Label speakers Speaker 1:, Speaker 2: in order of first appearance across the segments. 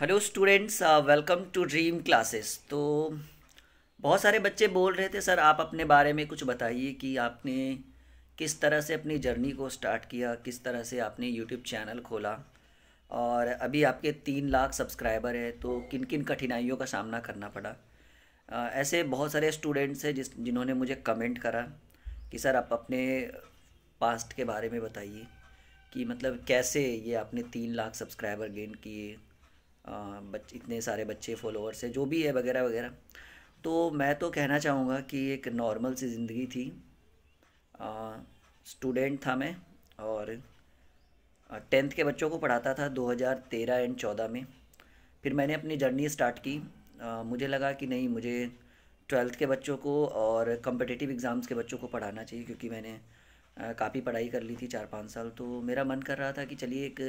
Speaker 1: hello students welcome to dream classes तो बहुत सारे बच्चे बोल रहे थे सर आप अपने बारे में कुछ बताइए कि आपने किस तरह से अपनी जर्नी को स्टार्ट किया किस तरह से आपने यूट्यूब चैनल खोला और अभी आपके तीन लाख सब्सक्राइबर हैं तो किन किन कठिनाइयों का सामना करना पड़ा आ, uh, ऐसे बहुत सारे स्टूडेंट्स हैं जिस जिन्होंने मुझे कमेंट करा कि सर आप अपने पास्ट के बारे में बताइए कि मतलब कैसे ये आपने तीन लाख सब्सक्राइबर गेन किए बच इतने सारे बच्चे फॉलोअर्स है जो भी है वगैरह वगैरह तो मैं तो कहना चाहूँगा कि एक नॉर्मल सी ज़िंदगी थी स्टूडेंट था मैं और टेंथ के बच्चों को पढ़ाता था 2013 एंड 14 में फिर मैंने अपनी जर्नी स्टार्ट की आ, मुझे लगा कि नहीं मुझे ट्वेल्थ के बच्चों को और कम्पटिटिव एग्ज़ाम्स के बच्चों को पढ़ाना चाहिए क्योंकि मैंने काफ़ी पढ़ाई कर ली थी चार पाँच साल तो मेरा मन कर रहा था कि चलिए एक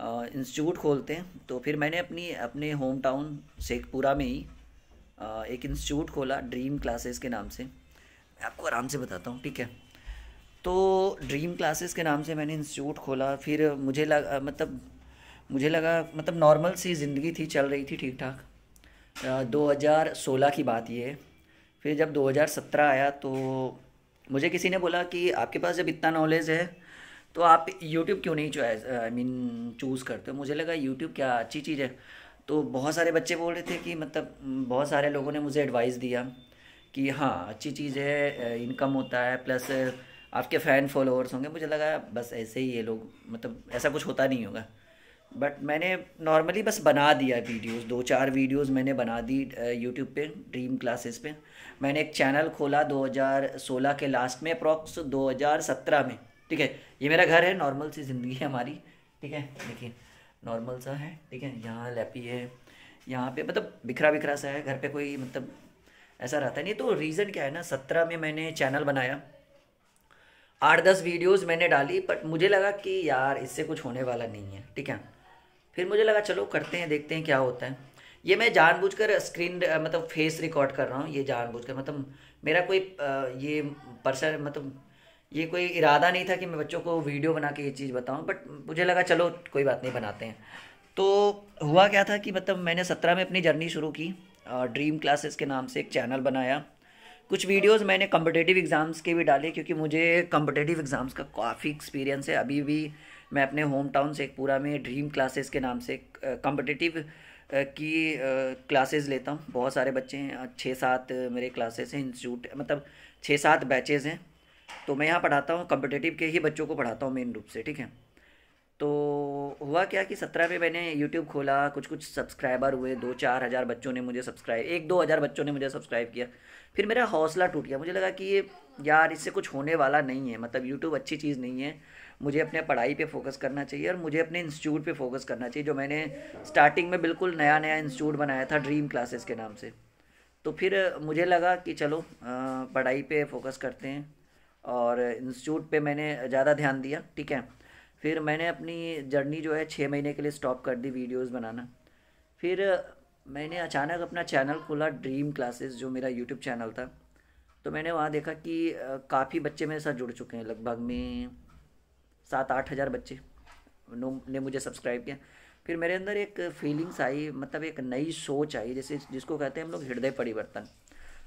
Speaker 1: इंस्टीट्यूट खोलते हैं तो फिर मैंने अपनी अपने होम टाउन शेखपुरा में ही एक इंस्टीट्यूट खोला ड्रीम क्लासेस के नाम से मैं आपको आराम से बताता हूँ ठीक है तो ड्रीम क्लासेस के नाम से मैंने इंस्टीट्यूट खोला फिर मुझे लगा मतलब मुझे लगा मतलब नॉर्मल सी ज़िंदगी थी चल रही थी ठीक ठाक 2016 की बात ये है फिर जब 2017 आया तो मुझे किसी ने बोला कि आपके पास जब इतना नॉलेज है तो आप यूट्यूब क्यों नहीं चॉइस आई मीन चूज़ करते हो मुझे लगा यूट्यूब क्या अच्छी चीज़ है तो बहुत सारे बच्चे बोल रहे थे कि मतलब बहुत सारे लोगों ने मुझे एडवाइस दिया कि हाँ अच्छी चीज़ है इनकम uh, होता है प्लस uh, आपके फ़ैन फॉलोअर्स होंगे मुझे लगा बस ऐसे ही ये लोग मतलब ऐसा कुछ होता नहीं होगा बट मैंने नॉर्मली बस बना दिया वीडियोस दो चार वीडियोस मैंने बना दी यूट्यूब uh, पे ड्रीम क्लासेस पे मैंने एक चैनल खोला 2016 के लास्ट में अप्रॉक्स 2017 में ठीक है ये मेरा घर है नॉर्मल सी ज़िंदगी है हमारी ठीक है देखिए नॉर्मल सा है ठीक है यहाँ लैपी है यहाँ पे मतलब बिखरा बिखरा सा है घर पे कोई मतलब ऐसा रहता नहीं तो रीज़न क्या है ना सत्रह में मैंने चैनल बनाया आठ दस वीडियोस मैंने डाली बट मुझे लगा कि यार इससे कुछ होने वाला नहीं है ठीक है फिर मुझे लगा चलो करते हैं देखते हैं क्या होता है ये मैं जानबूझकर स्क्रीन मतलब फेस रिकॉर्ड कर रहा हूँ ये जानबूझकर मतलब मेरा कोई ये पर्सन मतलब ये कोई इरादा नहीं था कि मैं बच्चों को वीडियो बना के ये चीज़ बताऊँ बट मुझे लगा चलो कोई बात नहीं बनाते हैं तो हुआ क्या था कि मतलब मैंने सत्रह में अपनी जर्नी शुरू की ड्रीम क्लासेस के नाम से एक चैनल बनाया कुछ वीडियोस मैंने कम्पटेटिव एग्ज़ाम्स के भी डाले क्योंकि मुझे कम्पटेटिव एग्ज़ाम्स का काफ़ी एक्सपीरियंस है अभी भी मैं अपने होम टाउन से एक पूरा में ड्रीम क्लासेस के नाम से कम्पटेटिव की क्लासेस लेता हूँ बहुत सारे बच्चे हैं छः सात मेरे क्लासेस हैं इंस्टीट्यूट मतलब छः सात बैचेज़ हैं तो मैं यहाँ पढ़ाता हूँ कम्पिटेटिव के ही बच्चों को पढ़ाता हूँ मेन रूप से ठीक है तो हुआ क्या कि सत्रह में मैंने यूट्यूब खोला कुछ कुछ सब्सक्राइबर हुए दो चार हज़ार बच्चों ने मुझे सब्सक्राइब एक दो हज़ार बच्चों ने मुझे सब्सक्राइब किया फिर मेरा हौसला टूट गया मुझे लगा कि ये यार इससे कुछ होने वाला नहीं है मतलब यूट्यूब अच्छी चीज़ नहीं है मुझे अपने पढ़ाई पे फोकस करना चाहिए और मुझे अपने इंस्टीट्यूट पे फोकस करना चाहिए जो मैंने स्टार्टिंग में बिल्कुल नया नया इंस्टीट्यूट बनाया था ड्रीम क्लासेस के नाम से तो फिर मुझे लगा कि चलो पढ़ाई पे फोकस करते हैं और इंस्टीट्यूट पे मैंने ज़्यादा ध्यान दिया ठीक है फिर मैंने अपनी जर्नी जो है छः महीने के लिए स्टॉप कर दी वीडियोस बनाना फिर मैंने अचानक अपना चैनल खोला ड्रीम क्लासेस जो मेरा यूट्यूब चैनल था तो मैंने वहाँ देखा कि काफ़ी बच्चे मेरे साथ जुड़ चुके हैं लगभग में सात आठ हज़ार बच्चे ने मुझे सब्सक्राइब किया फिर मेरे अंदर एक फीलिंग्स आई मतलब एक नई सोच आई जैसे जिसको कहते हैं हम लोग हृदय परिवर्तन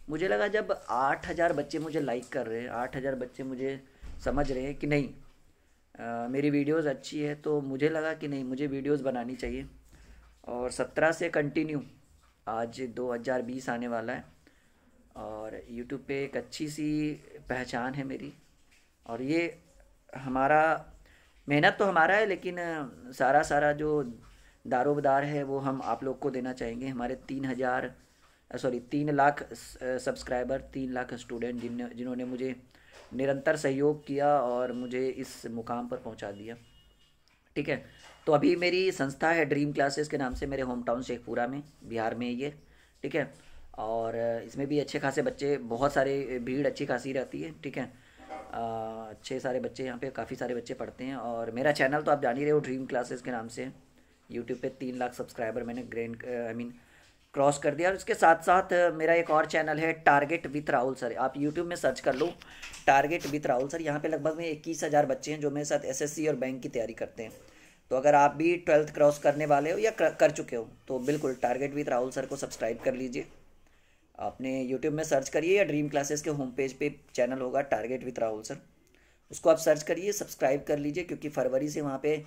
Speaker 1: मुझे लगा जब आठ हज़ार बच्चे मुझे लाइक कर रहे हैं आठ हज़ार बच्चे मुझे समझ रहे हैं कि नहीं आ, मेरी वीडियोस अच्छी है तो मुझे लगा कि नहीं मुझे वीडियोस बनानी चाहिए और सत्रह से कंटिन्यू आज दो हज़ार बीस आने वाला है और यूट्यूब पे एक अच्छी सी पहचान है मेरी और ये हमारा मेहनत तो हमारा है लेकिन सारा सारा जो दारोबदार है वो हम आप लोग को देना चाहेंगे हमारे तीन हज़ार सॉरी तीन लाख सब्सक्राइबर तीन लाख स्टूडेंट जिन जिन्होंने मुझे निरंतर सहयोग किया और मुझे इस मुकाम पर पहुंचा दिया ठीक है तो अभी मेरी संस्था है ड्रीम क्लासेस के नाम से मेरे होम टाउन शेखपुरा में बिहार में ये ठीक है और इसमें भी अच्छे खासे बच्चे बहुत सारे भीड़ अच्छी खासी रहती है ठीक है अच्छे सारे बच्चे यहाँ पे काफ़ी सारे बच्चे पढ़ते हैं और मेरा चैनल तो आप जान ही रहे हो ड्रीम क्लासेस के नाम से यूट्यूब पे तीन लाख सब्सक्राइबर मैंने ग्रैंड आई मीन क्रॉस कर दिया और इसके साथ साथ मेरा एक और चैनल है टारगेट विथ राहुल सर आप यूट्यूब में सर्च कर लो टारगेट विथ राहुल सर यहाँ पे लगभग मेरे इक्कीस हज़ार बच्चे हैं जो मेरे साथ एसएससी और बैंक की तैयारी करते हैं तो अगर आप भी ट्वेल्थ क्रॉस करने वाले हो या कर चुके हो तो बिल्कुल टारगेट विथ राहुल सर को सब्सक्राइब कर लीजिए आपने यूट्यूब में सर्च करिए या ड्रीम क्लासेस के होम पेज पर चैनल होगा टारगेट विथ राहुल सर उसको आप सर्च करिए सब्सक्राइब कर लीजिए क्योंकि फरवरी से वहाँ पर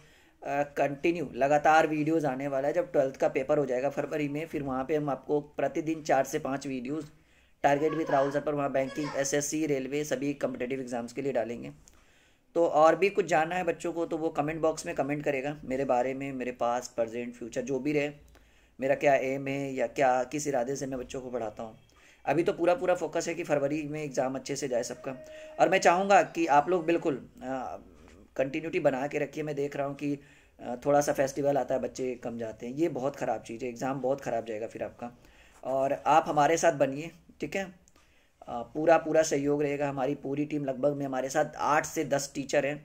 Speaker 1: कंटिन्यू uh, लगातार वीडियोस आने वाला है जब ट्वेल्थ का पेपर हो जाएगा फरवरी में फिर वहाँ पे हम आपको प्रतिदिन चार से पाँच videos target with Rahul sir पर वहाँ बैंकिंग एसएससी रेलवे सभी कम्पिटेटिव एग्जाम्स के लिए डालेंगे तो और भी कुछ जानना है बच्चों को तो वो कमेंट बॉक्स में कमेंट करेगा मेरे बारे में मेरे पास प्रजेंट फ्यूचर जो भी रहे मेरा क्या एम है या क्या किस इरादे से मैं बच्चों को पढ़ाता हूँ अभी तो पूरा पूरा फोकस है कि फरवरी में एग्ज़ाम अच्छे से जाए सबका और मैं चाहूँगा कि आप लोग बिल्कुल कंटिन्यूटी बना के रखिए मैं देख रहा हूँ कि थोड़ा सा फेस्टिवल आता है बच्चे कम जाते हैं ये बहुत ख़राब चीज़ है एग्ज़ाम बहुत ख़राब जाएगा फिर आपका और आप हमारे साथ बनिए ठीक है पूरा पूरा सहयोग रहेगा हमारी पूरी टीम लगभग में हमारे साथ आठ से दस टीचर हैं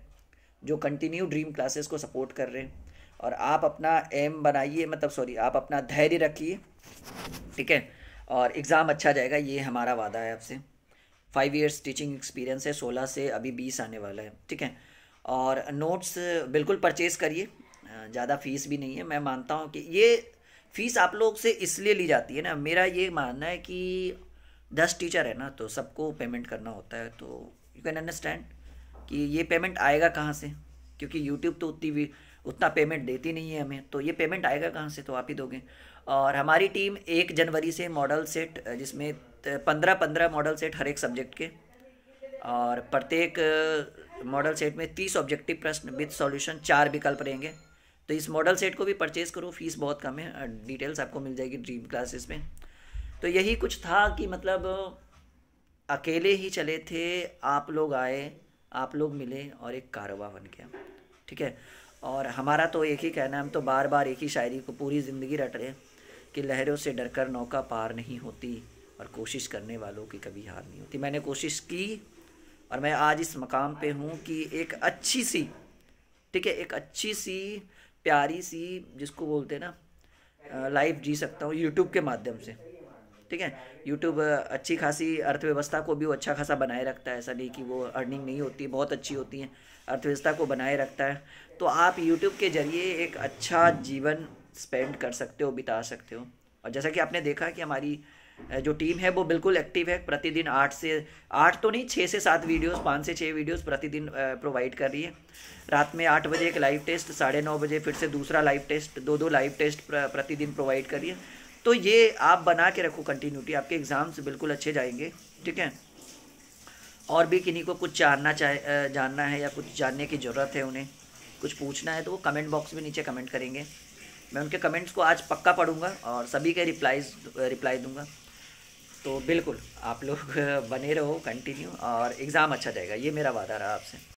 Speaker 1: जो कंटिन्यू ड्रीम क्लासेस को सपोर्ट कर रहे हैं और आप अपना एम बनाइए मतलब सॉरी आप अपना धैर्य रखिए ठीक है और एग्ज़ाम अच्छा जाएगा ये हमारा वादा है आपसे फाइव इयर्स टीचिंग एक्सपीरियंस है सोलह से अभी बीस आने वाला है ठीक है और नोट्स बिल्कुल परचेज़ करिए ज़्यादा फीस भी नहीं है मैं मानता हूँ कि ये फ़ीस आप लोग से इसलिए ली जाती है ना मेरा ये मानना है कि दस टीचर है ना तो सबको पेमेंट करना होता है तो यू कैन अंडरस्टैंड कि ये पेमेंट आएगा कहाँ से क्योंकि यूट्यूब तो उतनी भी उतना पेमेंट देती नहीं है हमें तो ये पेमेंट आएगा कहाँ से तो आप ही दोगे और हमारी टीम एक जनवरी से मॉडल सेट जिसमें पंद्रह पंद्रह मॉडल सेट हर एक सब्जेक्ट के और प्रत्येक मॉडल सेट में तीस ऑब्जेक्टिव प्रश्न विद सॉल्यूशन चार विकल्प रहेंगे तो इस मॉडल सेट को भी परचेज करो फीस बहुत कम है डिटेल्स आपको मिल जाएगी ड्रीम क्लासेस में तो यही कुछ था कि मतलब अकेले ही चले थे आप लोग आए आप लोग मिले और एक कारोबार बन गया ठीक है और हमारा तो एक ही कहना है हम तो बार बार एक ही शायरी को पूरी ज़िंदगी रट रहे हैं कि लहरों से डरकर नौका पार नहीं होती और कोशिश करने वालों की कभी हार नहीं होती मैंने कोशिश की और मैं आज इस मकाम पे हूँ कि एक अच्छी सी ठीक है एक अच्छी सी प्यारी सी जिसको बोलते हैं ना लाइफ जी सकता हूँ यूट्यूब के माध्यम से ठीक है यूट्यूब अच्छी खासी अर्थव्यवस्था को भी वो अच्छा खासा बनाए रखता है ऐसा नहीं कि वो अर्निंग नहीं होती बहुत अच्छी होती है अर्थव्यवस्था को बनाए रखता है तो आप यूट्यूब के ज़रिए एक अच्छा जीवन स्पेंड कर सकते हो बिता सकते हो और जैसा कि आपने देखा कि हमारी जो टीम है वो बिल्कुल एक्टिव है प्रतिदिन आठ से आठ तो नहीं छः से सात वीडियोस पाँच से छः वीडियोस प्रतिदिन प्रोवाइड कर रही है रात में आठ बजे एक लाइव टेस्ट साढ़े नौ बजे फिर से दूसरा लाइव टेस्ट दो दो लाइव टेस्ट प्रतिदिन प्रोवाइड कर रही है तो ये आप बना के रखो कंटिन्यूटी आपके एग्ज़ाम्स बिल्कुल अच्छे जाएंगे ठीक है और भी किन्हीं को कुछ जानना चाहे जानना है या कुछ जानने की ज़रूरत है उन्हें कुछ पूछना है तो वो कमेंट बॉक्स में नीचे कमेंट करेंगे मैं उनके कमेंट्स को आज पक्का पढ़ूंगा और सभी के रिप्लाइज रिप्लाई दूंगा तो बिल्कुल आप लोग बने रहो कंटिन्यू और एग्ज़ाम अच्छा जाएगा ये मेरा वादा रहा आपसे